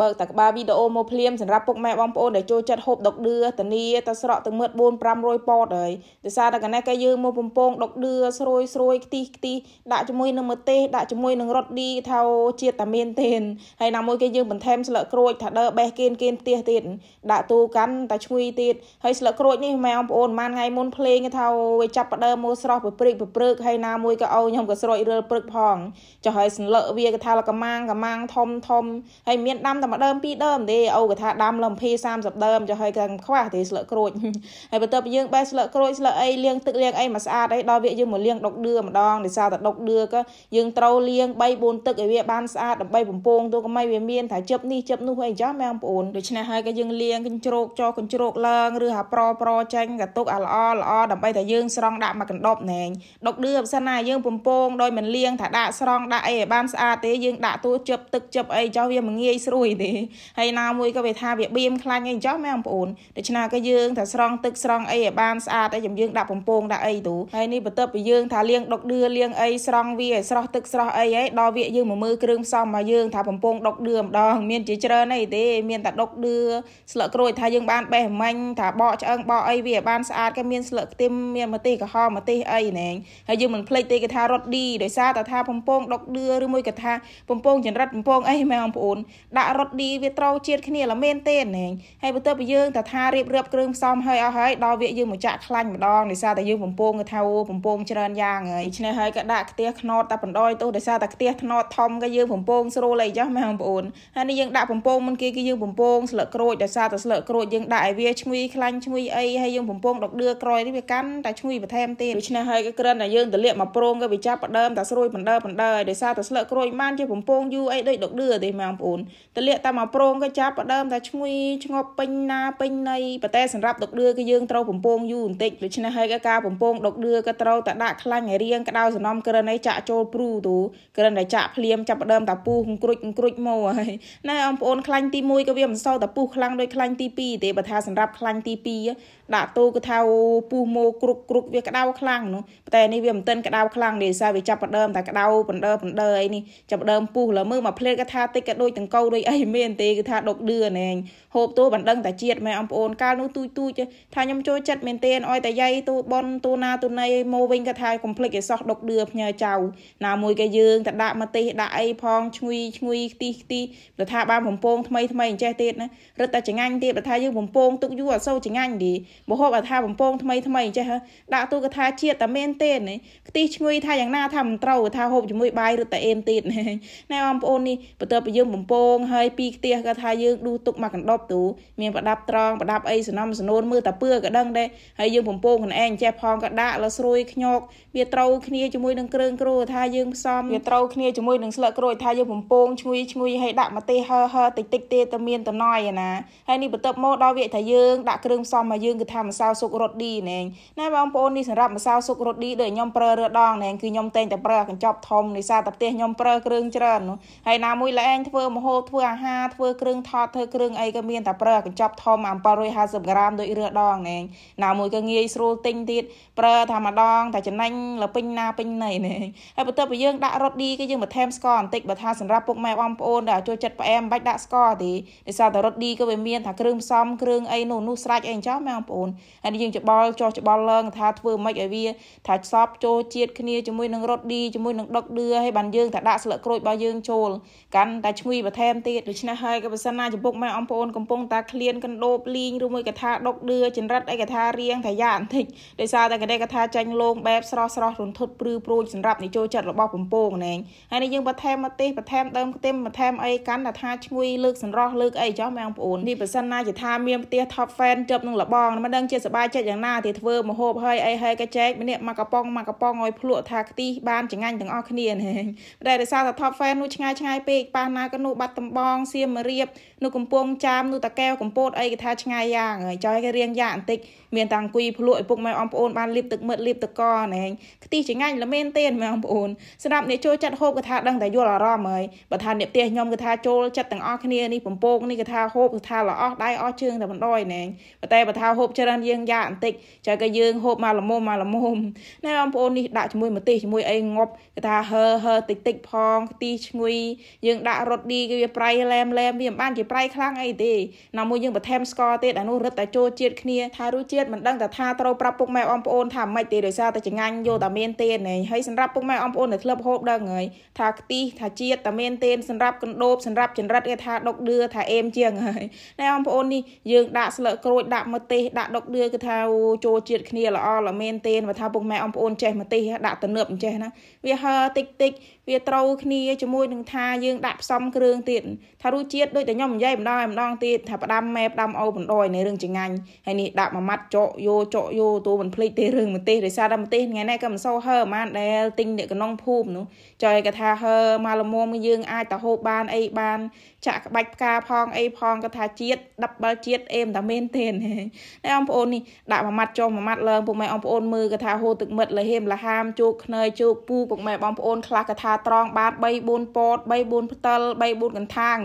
បើកតាក្បាលវីដេអូមកភ្លាមសម្រាប់ពុកម៉ែបងប្អូនដែលចូលចិត្តហូបដុកឌឿធានាទៅស្រក់ទៅមឺត4 500ប៉តហើយដោយសារតែកណេះគេយើងមកបំពងដុកឌឿស្រួយស្រួយខ្ទិះខ្ទិះដាក់ជាមួយនឹងម្ទេសដាក់ជាមួយនឹងរ៉ុតឌីថាជាតិតាមានទេនហើយណាមួយគេយើងបន្ថែមស្លឹកក្រូចថាដើបេះគេនគេនផ្ទះទៀតដាក់ទូកាន់តែឈ្ងុយទៀតហើយស្លឹកក្រូចនេះម៉ែបងប្អូនប្រហែលថ្ងៃមុនភ្លេងថាវាចាប់ផ្ដើមមកស្រស់ពព្រិចពព្រើកហើយណាមួយក៏អោខ្ញុំក៏ស្រោចរើព្រឹកផងចុះហើយស្លឹកវាគេថាលកម៉ាងកម៉ាងធំធំហើយមានដាំតែមួយដើមពីរដើមទេអូគេថាដាំលំភី30ដើមចុះឲ្យខាងខ្វះទេស្លឹកក្រូចហើយបន្ទាប់យើងបេះស្លឹកក្រូចស្លឹកអីលាងទឹកលាងអីមកស្អាតអីដល់វាយើងមកលាងដុកដឿម្ដងដោយសារតែដុកដឿក៏យើងត្រូវលាង3 4ទឹកឲ្យវាបានស្អាតដើម្បីបំពងទូកម៉ៃវាមានថាជិបនេះជិបនោះអីចាស់ម៉ែបងប្អូនដូច្នេះហើយក៏យើងលាងកញ្ជ្រោកចោះកញ្ជ្រោកឡើងឬហាប្រប្រចាញ់ក៏ទុកឲ្យល្អល្អដើម្បីតែយើងស្រង់ដាក់មកកណ្ដប់ណែងដុកដឿបើសិនណាយើងបំពងដោយមិនលាងថាដាក់ស្រង់ដាក់អីឲ្យបានស្អាតទេយើងដាក់ទូជិបទឹកជិបអីចោះវាមិនងាយស្រួយទេហើយណាមួយក៏វាថាវាបៀមខ្លាញ់អីចោះមែនបងប្អូនដូច្នេះក៏យើងថាស្រង់ទឹកស្រង់អីឲ្យបានស្អាតហើយយើងដាក់បំពងដាក់អីទូហើយនេះបន្ទាប់ពីយើង ថាលាងដុកដឿលាងអីស្រង់វាឲ្យស្រស់ទឹកស្រស់អីហើយដល់វាយើងមកមើលគ្រឿងផ្សំមកយើងថាបំពងដុកដឿម្ដង មានជាច្រើនអីទេមានតែដុកដឿស្លឹកក្រូចថាយើងបានបេះមាញ់ថាបកឆ្អឹងបកអីវាឲ្យបានស្អាតក៏មានស្លឹកខ្ទឹមមានម្ទេសក្រហមម្ទេសអីណែងហើយយើងមិនភ្លេចទេគេថារត់ឌីដោយសារតែថាបំពងដុកដឿឬមួយក៏ថាបំពងចន្រិតបំពងអីមែនបងប្អូនដាក់រត់ឌីវាត្រូវជាតិគ្នាល្មែនទេណែហើយបើទៅបើយើងតថារៀបរៀបគ្រឿងផ្សំហើយអស់ហើយដល់វាយើងមកចាក់ខ្លាញ់ម្ដងដោយសារតែយើងបំពងទៅថាអូបំពង ច្រើនយ៉ាងហើយឆ្នេះហើយក៏ដាក់ខ្ទះខ្នោតតែបណ្ដោយទោះដោយសារតែខ្ទះខ្នោតធំក៏យើងបំពងស្រួលអីចុះមែនបងប្អូនហើយនេះយើងដាក់បំពងមុនគេគឺយើងបំពងស្លឹកក្រូចដោយសារតែស្លឹកក្រូចយើងដាក់ឲ្យវាឈ្ងុយខ្លាញ់ឈ្ងុយអីហើយយើងបំពងដុកដឿក្រយនេះវាកាន់តែឈ្ងុយបន្ថែមទៀតដូច្នេះហើយក៏គ្រាន់តែយើងទលាកមកប្រងក៏វាចាប់ផ្ដើមតែស្រួយបណ្ដើបណ្ដើហើយដោយសារតែស្លឹកក្រូចបានជាបំពងយូរអីដូចដុកដឿទេមែនបងប្អូនទលាកកតែមកប្រងក៏ចាប់ដើមតែឈ្ងុយឆ្ងប់ពេញណាពេញណីប៉ុន្តែសម្រាប់ដុកដឿគឺយើងត្រូវបំពងយូរបន្តិចដូច្នេះហើយក៏ការបំពងដុកដឿក៏ត្រូវតែដាក់ខ្លាញ់ឲ្យរៀងក្តៅសំណំក្រិនឲ្យចាក់ចូលព្រូទូក្រិនតែចាក់ភ្លាមចាប់ដើមតែពុះគ្រុចគ្រុចមកហើយណែបងប្អូនខ្លាញ់ទី1ក៏វាមិនសូវតែពុះខ្លាំងដូចខ្លាញ់ទី2ទេបើថាសម្រាប់ខ្លាញ់ទី2ដាក់ទូគឺថាអូពុះមកគ្រប់គ្រប់វាក្តៅខ្លាំងនោះប៉ុន្តែនេះវាមិនទាន់ក្តៅខ្លាំងទេសារវាចាប់ដើមតែក្តៅបណ្ដើបណ្ដើអីនេះចាប់ដើមពុះលើមើលមកភ្លេតក៏ថាតិចក៏ដូចទាំងកោដូចអីមានទេគឺថាដុកឌឿណែងហូបទូបណ្ដឹងតាជាតិម៉ែអំប្អូនកាលនោះទូចទូចថាខ្ញុំចូលចិត្តមែនទេអោយតាយាយទូបនទូណាទូណៃមកវិញក៏ថាកុំភ្លេចឲ្យសោះដុកឌឿផ្ញើចៅណាមួយក៏យើងទៅដាក់មកទេសដាក់អីផងឈ្ងុយឈ្ងុយខ្ទីខ្ទីប្រថាបានបំពងថ្មីថ្មីអញ្ចេះទៀតណារឹតតែចងាញ់ទៀតប្រថាយើងបំពងទុកយូរអសូវចងាញ់ទេបហូបអថាបំពងថ្មីថ្មីអញ្ចេះដាក់ទូកថាជាតិតែមែនទេខ្ទីឈ្ងុយថាយ៉ាងណាថាមិនត្រូវថាហូបជាមួយបាយរឹតតែអេមទៀតណែអំប្អូននេះបន្ទាប់ពីយើងបំពងហើយពីខ្ទះគាត់ថាយើងឌូទុកមកកណ្ដប់ទូមានប្រដាប់ត្រង់ប្រដាប់អីសំណំសនូនមើលតាពឿក៏ដឹងដែរហើយយើងបំពោងខ្លួនឯងចេះផងក៏ដាក់លស្រួយខ្ញោកវាត្រូវគ្នាជាមួយនឹងគ្រឿងគ្រូថាយើងផ្សំវាត្រូវគ្នាជាមួយនឹងស្លឹកក្រូចថាយើងបំពោងឈ្ងុយឈ្ងុយហើយដាក់ម្ទេសហឺហឺតិចតិចទេតែមានតំណយឯណាហើយនេះបន្ទាប់មកដល់វាថាយើង ដាក់គ្រឿងផ្សំមកយើងគឺថាម្សៅស៊ុករ៉ូឌីណែងណាបងប្អូននេះសម្រាប់ម្សៅស៊ុករ៉ូឌីដូចខ្ញុំប្រើរដងណែងគឺខ្ញុំតែងតែប្រើកញ្ចប់ធំនេះសារតែផ្ទះខ្ញុំប្រើគ្រឿងច្រើននោះហើយណាមួយលែងធ្វើមហោធ្វើអាហារហារធ្វើគ្រឿងថតធ្វើគ្រឿងអីក៏មានតែប្រើកញ្ចប់ធំ750ក្រាមដូចរឺដងណែណាមួយក៏ងាយស្រួលទិញទៀតប្រើថាម្ដងតែចំណេញលពេញណាពេញណីណែហើយបន្ទាប់ពីយើងដាក់រត់ឌីគឺយើងបន្ថែមស្ករបន្តិចបើថាសម្រាប់ពុកម៉ែបងប្អូនដែលចូលចិត្តផ្អែមមិនបាច់ដាក់ស្ករទេដោយសារតែរត់ឌីក៏វាមានថាគ្រឿងផ្សំគ្រឿងអីនោះនោះស្រាច់អីអញ្ចឹងម៉ែបងប្អូនហើយយើងច្បល់ចោះច្បល់ឡើងថាធ្វើម៉េចឲ្យវាថាសពចូលជាតិគ្នាជាមួយនឹងរត់ឌីជាមួយនឹងដុកដឿហើយបានយើងតែដាក់ស្លឹកក្រូចរបស់យើងចូលកាន់តែឈ្ងុយបន្ថែមទៀតដូច្នេះហើយក៏ប្រសិនណាចំពុកម៉ែអងប្អូនកំពុងតាឃ្លានកណ្ដូបលីងឬមួយកថាដុកឌឺចន្រិតអីកថារៀងថាយ៉ាបន្តិចដោយសារតែកដេកថាចាញ់លងបែបស្រស់ស្រស់រន្ធត់ព្រឺព្រួយសម្រាប់និយោចិត្តរបស់បំពងណែងហើយនេះយើងបន្ថែមមកទេសបន្ថែមដើមខ្ទឹមបន្ថែមអីកាន់តែថាឈ្ងុយលើកសម្រស់លើកអីចោះម៉ែអងប្អូននេះប្រសិនណាជាថាមានផ្ទះ top fan ជប់នឹងលបងមិនដឹងជាសบายចិត្តយ៉ាងណាទេធ្វើមហូបហើយអីហើយក៏ចែកម្នាក់មកកំប៉ុងមកកំប៉ុងឲ្យភ្លក់ថាខ្ទិះបានចង្អាញ់ទាំងអស់គ្នាណែងតែដោយសារតែ top fan នោះឆ្ងាយឆ្ងាយពេកប៉ះណាក៏នោះបាត់តំបងងសៀមរាបនៅកំពង់ចាមនៅតាកែវកំពតអីគេថាឆ្ងាយយ៉ាងហើយចោះគេរៀងយ៉ាបន្តិចមានតាំងគួយភ្លក់ឪពុកម៉ែអងប្អូនបានលាបទឹកមិត្តលាបទឹកកណែងខ្ទិះចង្អាញល្មែនទេម៉ែអងប្អូនស្ដាប់អ្នកចូលចិត្តហូបគេថាដឹងតែយល់អារម្មណ៍ហើយបើថាអ្នកផ្ទះខ្ញុំគេថាចូលចិត្តទាំងអស់គ្នានេះបំពោកនេះគេថាហូបគេថាល្អដៃអស់ជើងតែបណ្ដោយណែងប៉ុន្តែបើថាហូបច្រើនយើងយ៉ាបន្តិចចោះគេយើងហូបមកល្មមមកល្មមណែអងប្អូននេះដាក់ជាមួយម្ទេសជាមួយអីងប់គេថាហឺហឺតិចតិចផងខ្ទិះឈ្ងុយយើងដាក់រត់ឌីគេវាប្រៃឡែមឡែមវាមិនបានជាប្រៃខ្លាំងអីទេណាមួយយើងបន្ថែមស្ករទៀតអានោះរឹតតែចូលជាតិគ្នាថារសជាតិមិនដឹងតែថាត្រូវប្រាប់ពុកម៉ែអ៊ំប្អូនថាម៉េចទេដោយសារតែចងាញ់យកតែមានទេណែហើយសម្រាប់ពុកម៉ែអ៊ំប្អូនដែលធ្លាប់ហូបដឹងហើយថាខ្ទិះថាជាតិតែមានទេសម្រាប់កណ្ដូបសម្រាប់ចង្រិតគេថាដុកដឿថាអេមជាងហើយណែអ៊ំប្អូននេះយើងដាក់ស្លឹកក្រូចដាក់ម្ទេសដាក់ដុកដឿគឺថាអូចូលជាតិគ្នាល្អល្អមែនទេបើថាពុកម៉ែអ៊ំប្អូនចេះម្ទេសដាក់ទៅនើបអញ្ចេះណាវាហើតិចតិចវាត្រូវគ្នាជាមួយនឹងថាយើងដាក់ផ្សំគ្រឿងទៀតថារសជាតិដូចតែខ្ញុំនិយាយម្ដងម្ដងទៀតថាផ្ដាំម៉ែផ្ដាំអូបណ្ដោយនៃរឿងចង្ងាញ់ហើយនេះដាក់មួយម៉ាត់ចកយោចកយោទូមិនភ្លេចទេរឿងម្ទេសដោយសារតែម្ទេសថ្ងៃនេះក៏មិនសូវហើហ្មងដែលទិញអ្នកកណងភូមិនោះចយគេថាហើមកលមមយើងអាចទៅហូបបានអីបានចាក់ក្បាច់ផ្កាផងអីផងក៏ថាជាតិ double ជាតិអេមតាមែនទេហើយអងប្អូននេះដាក់មួយម៉ាត់ចុះមួយម៉ាត់ឡើងពុកម៉ែអងប្អូនមើលក៏ថាហូបទឹកមិត្តលហេមលហាមជោគខ្នើយជោគពូពុកម៉ែបងប្អូនខ្លះក៏ថាត្រង់បាន3 4ពត3 4ផ្ទិល3 4កន្ថាង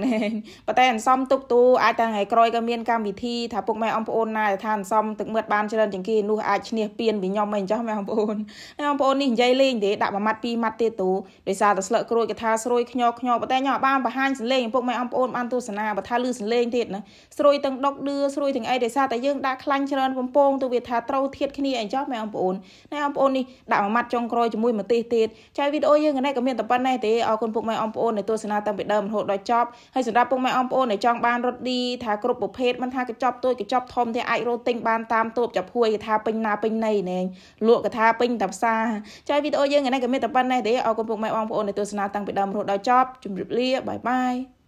ប៉ុន្តែអន្សំទុកទូអាចតែថ្ងៃក្រោយក៏មានកម្មវិធីថាពុកម៉ែអងប្អូនណាដែលថាអន្សំទឹកមឺតបានច្រើនជាងគេនោះអាចឈ្នះពៀនពីខ្ញុំអីអញ្ចឹងម៉ែអងប្អូនហើយអងប្អូននេះនិយាយលេងទេដាក់មួយម៉ាត់ពីរម៉ាត់ទៀតទូដោយសារតែស្លឹកក្រួយគេថាស្រួយខ្ញោខ្ញោប៉ុន្តែខ្ញុំអាចបានបង្ហាញសលេងពុកម៉ែអងប្អូនបានទស្សនាបើថាលឺសលេងទៀតណាស្រួយទាំងដុកឌឺស្រួយទាំងអីដោយសារតែយើងដាក់ខ្លាញ់ច្រើនកំពងទៅវាថាត្រូវធៀបគ្នាអីចោះម៉ែអងប្អូនណែអងប្អូននេះដាក់មួយម៉ាត់ចុងក្រោយជាមួយម្ទេសទៀតចែកវីដេអូយើងនេះក៏មានតែប៉ុណ្ណេះទេអរគុណពុកម៉ែអងប្អូនដែលទស្សនាតាំងពីដើមរហូតដល់ចប់ហើយសម្រាប់ពុកម៉ែអងប្អូនដែលចង់បានរត់ឌីថាគ្រប់ប្រភេទមិនថាកញ្ចប់តូចកញ្ចប់ធំទេអាចរត់ទិញបានតាមតូបចាប់ហួយកថាពេញណាពេញណីណែលក់កថាពេញតាផ្សារចាវីដេអូយើងថ្ងៃនេះក៏មានតែប៉ុណ្ណេះទេអរគុណពុកម៉ែអងប្អូនដែលទស្សនាតាំងពីដើមរហូតដល់ចប់ជម្រាបលាបាយបាយ